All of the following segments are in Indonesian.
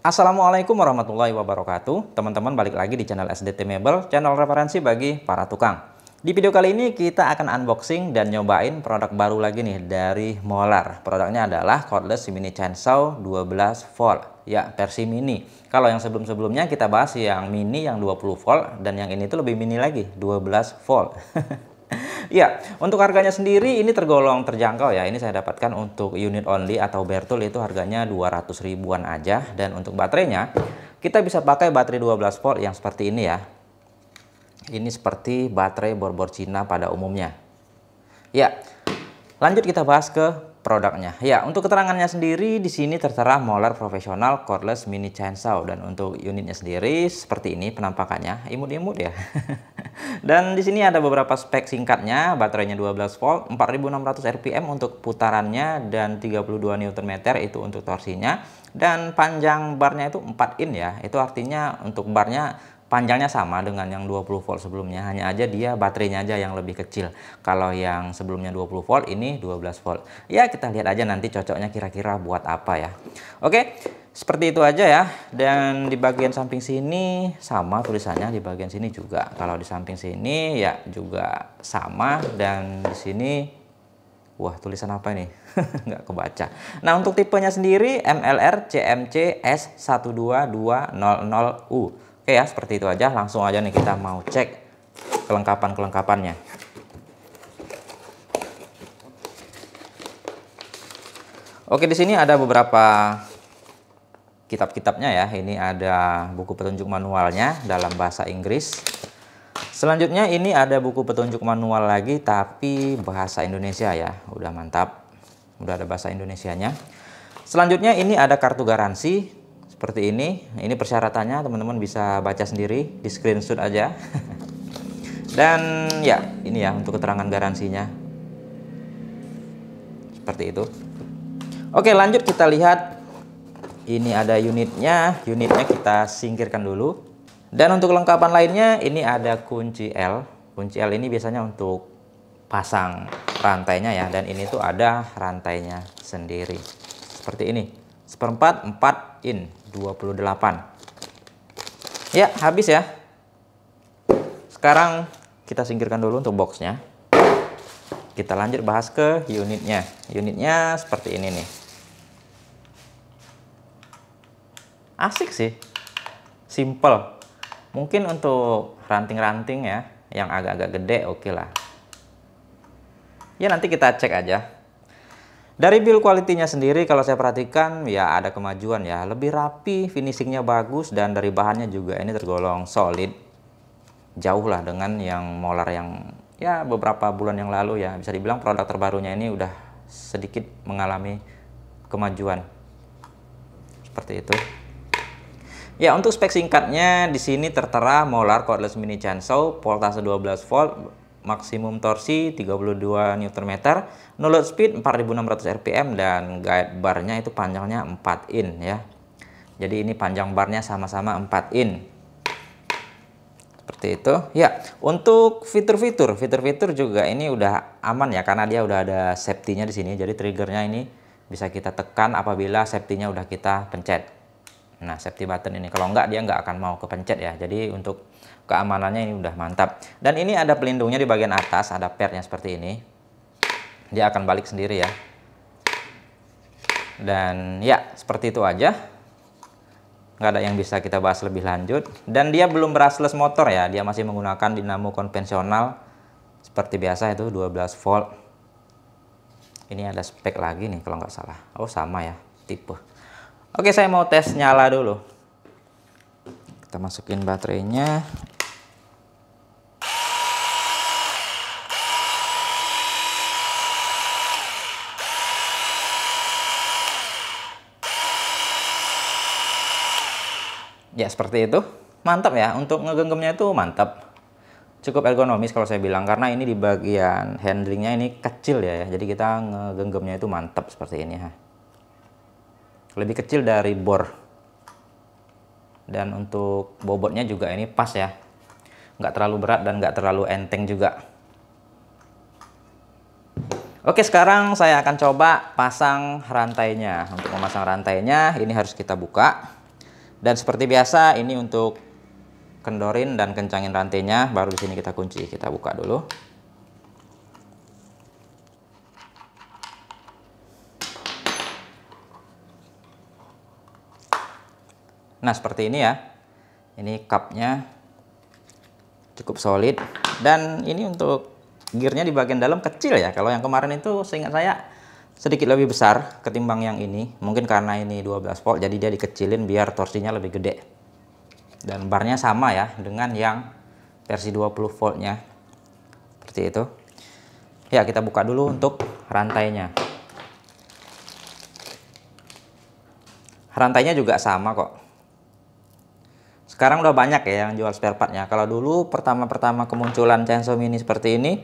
Assalamualaikum warahmatullahi wabarakatuh. Teman-teman balik lagi di channel SDT Mebel, channel referensi bagi para tukang. Di video kali ini kita akan unboxing dan nyobain produk baru lagi nih dari Molar. Produknya adalah cordless mini chainsaw 12 volt ya versi mini. Kalau yang sebelum-sebelumnya kita bahas yang mini yang 20 volt dan yang ini tuh lebih mini lagi 12 volt. Iya, untuk harganya sendiri ini tergolong terjangkau ya. Ini saya dapatkan untuk unit only atau Bertul itu harganya 200 ribuan aja dan untuk baterainya kita bisa pakai baterai 12 volt yang seperti ini ya. Ini seperti baterai bor-bor Cina pada umumnya. Ya. Lanjut kita bahas ke produknya. Ya, untuk keterangannya sendiri di sini tertera molar profesional cordless mini chainsaw dan untuk unitnya sendiri seperti ini penampakannya, imut-imut ya. Dan di sini ada beberapa spek singkatnya, baterainya 12 volt, 4600 rpm untuk putarannya dan 32 Nm itu untuk torsinya. Dan panjang barnya itu 4 in ya. Itu artinya untuk barnya panjangnya sama dengan yang 20 volt sebelumnya hanya aja dia baterainya aja yang lebih kecil kalau yang sebelumnya 20 volt ini 12 volt ya kita lihat aja nanti cocoknya kira-kira buat apa ya oke seperti itu aja ya dan di bagian samping sini sama tulisannya di bagian sini juga kalau di samping sini ya juga sama dan di sini wah tulisan apa ini nggak kebaca nah untuk tipenya sendiri MLR CMC S12200U oke ya seperti itu aja langsung aja nih kita mau cek kelengkapan-kelengkapannya Oke di sini ada beberapa kitab-kitabnya ya. Ini ada buku petunjuk manualnya dalam bahasa Inggris. Selanjutnya ini ada buku petunjuk manual lagi tapi bahasa Indonesia ya. Udah mantap. Udah ada bahasa Indonesianya. Selanjutnya ini ada kartu garansi seperti ini. Ini persyaratannya teman-teman bisa baca sendiri di screenshot aja. Dan ya, ini ya untuk keterangan garansinya. Seperti itu. Oke, lanjut kita lihat ini ada unitnya unitnya kita singkirkan dulu dan untuk kelengkapan lainnya ini ada kunci L kunci L ini biasanya untuk pasang rantainya ya dan ini tuh ada rantainya sendiri seperti ini seperempat 4 in 28 ya habis ya sekarang kita singkirkan dulu untuk boxnya kita lanjut bahas ke unitnya unitnya seperti ini nih asik sih simple mungkin untuk ranting-ranting ya yang agak-agak gede oke okay lah ya nanti kita cek aja dari build quality-nya sendiri kalau saya perhatikan ya ada kemajuan ya lebih rapi finishingnya bagus dan dari bahannya juga ini tergolong solid jauh lah dengan yang molar yang ya beberapa bulan yang lalu ya bisa dibilang produk terbarunya ini udah sedikit mengalami kemajuan seperti itu Ya, untuk spek singkatnya di sini tertera molar cordless mini chainsaw, voltase 12 volt, maksimum torsi 32 Nm, no load speed 4600 rpm dan guide barnya itu panjangnya 4 in ya. Jadi ini panjang barnya sama-sama 4 in. Seperti itu. Ya, untuk fitur-fitur, fitur-fitur juga ini udah aman ya karena dia udah ada safety-nya di sini. Jadi triggernya ini bisa kita tekan apabila safety-nya udah kita pencet. Nah, safety button ini kalau enggak dia enggak akan mau kepencet ya. Jadi untuk keamanannya ini udah mantap. Dan ini ada pelindungnya di bagian atas, ada pernya seperti ini. Dia akan balik sendiri ya. Dan ya, seperti itu aja. Nggak ada yang bisa kita bahas lebih lanjut. Dan dia belum brushless motor ya. Dia masih menggunakan dinamo konvensional. Seperti biasa itu 12 volt. Ini ada spek lagi nih kalau nggak salah. Oh sama ya, tipe. Oke, saya mau tes nyala dulu. Kita masukin baterainya. Ya, seperti itu. Mantap ya, untuk ngegenggamnya itu mantap cukup ergonomis kalau saya bilang karena ini di bagian handlingnya ini kecil ya jadi kita ngegenggamnya itu mantap seperti ini ya lebih kecil dari bor dan untuk bobotnya juga ini pas ya nggak terlalu berat dan nggak terlalu enteng juga Oke sekarang saya akan coba pasang rantainya untuk memasang rantainya ini harus kita buka dan seperti biasa ini untuk kendorin dan kencangin rantainya baru di sini kita kunci kita buka dulu Nah seperti ini ya. Ini cupnya cukup solid dan ini untuk gearnya di bagian dalam kecil ya. Kalau yang kemarin itu seingat saya sedikit lebih besar ketimbang yang ini. Mungkin karena ini 12 volt jadi dia dikecilin biar torsinya lebih gede. Dan barnya sama ya dengan yang versi 20 voltnya. Seperti itu. Ya kita buka dulu untuk rantainya. Rantainya juga sama kok sekarang udah banyak ya yang jual spare partnya kalau dulu pertama-pertama kemunculan chainsaw mini seperti ini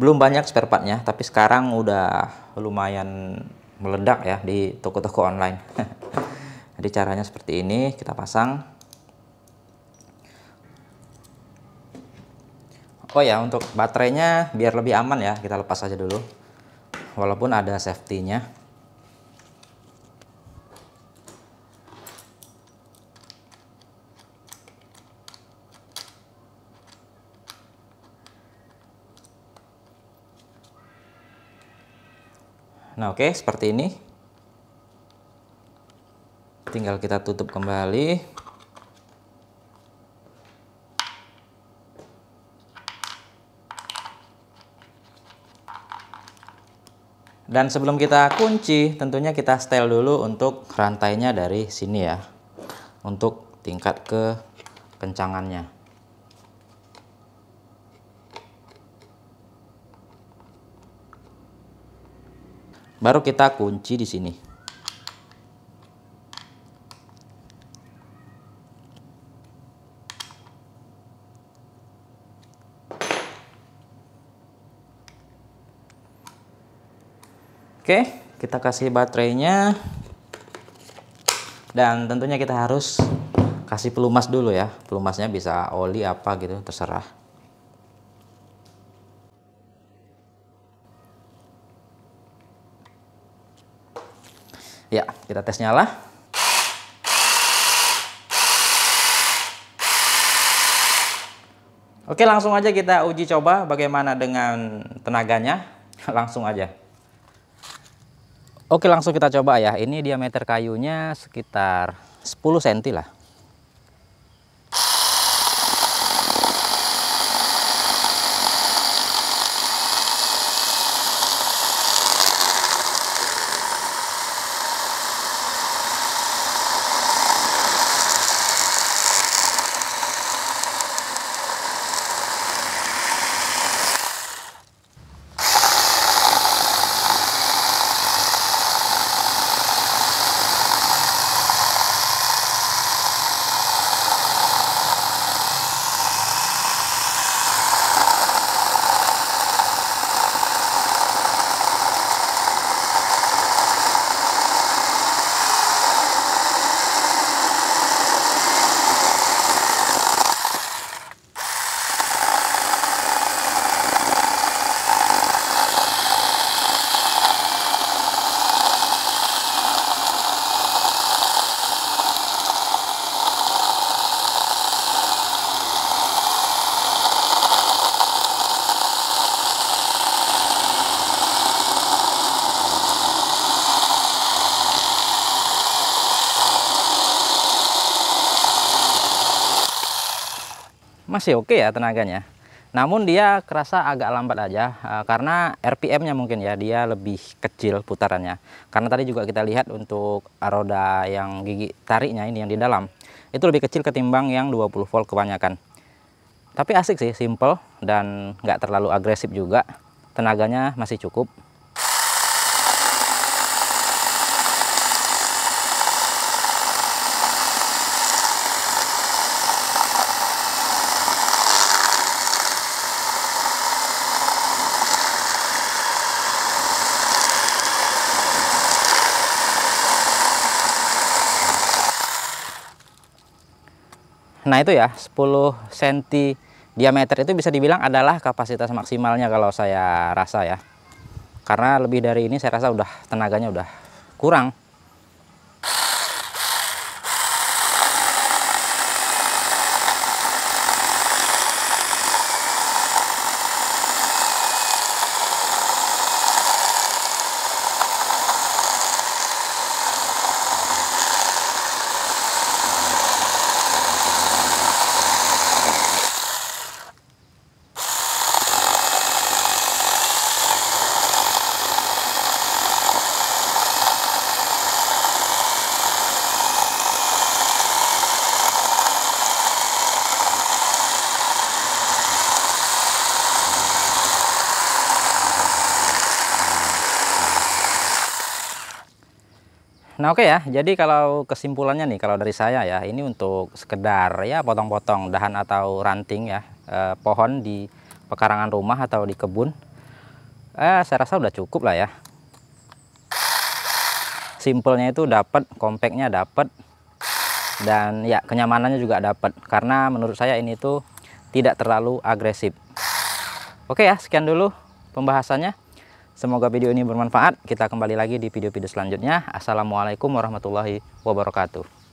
belum banyak spare partnya tapi sekarang udah lumayan meledak ya di toko-toko online jadi caranya seperti ini kita pasang oh ya untuk baterainya biar lebih aman ya kita lepas aja dulu walaupun ada safety nya Nah, oke, okay, seperti ini. Tinggal kita tutup kembali. Dan sebelum kita kunci, tentunya kita setel dulu untuk rantainya dari sini ya. Untuk tingkat ke kencangannya. baru kita kunci di sini Oke, kita kasih baterainya. Dan tentunya kita harus kasih pelumas dulu ya. Pelumasnya bisa oli apa gitu, terserah. Ya, kita tes nyala. Oke, langsung aja kita uji coba bagaimana dengan tenaganya. Langsung aja. Oke, langsung kita coba ya. Ini diameter kayunya sekitar 10 cm lah. masih oke okay ya tenaganya namun dia kerasa agak lambat aja eh, karena RPM-nya mungkin ya dia lebih kecil putarannya. Karena tadi juga kita lihat untuk roda yang gigi tariknya ini yang di dalam itu lebih kecil ketimbang yang 20 volt kebanyakan. Tapi asik sih, simple dan nggak terlalu agresif juga. Tenaganya masih cukup. nah itu ya 10 cm diameter itu bisa dibilang adalah kapasitas maksimalnya kalau saya rasa ya karena lebih dari ini saya rasa udah tenaganya udah kurang Nah oke okay ya, jadi kalau kesimpulannya nih kalau dari saya ya, ini untuk sekedar ya potong-potong dahan atau ranting ya eh, pohon di pekarangan rumah atau di kebun. Eh, saya rasa udah cukup lah ya. Simpelnya itu dapat, kompaknya dapat, dan ya kenyamanannya juga dapat. Karena menurut saya ini tuh tidak terlalu agresif. Oke ya, sekian dulu pembahasannya. Semoga video ini bermanfaat. Kita kembali lagi di video-video selanjutnya. Assalamualaikum warahmatullahi wabarakatuh.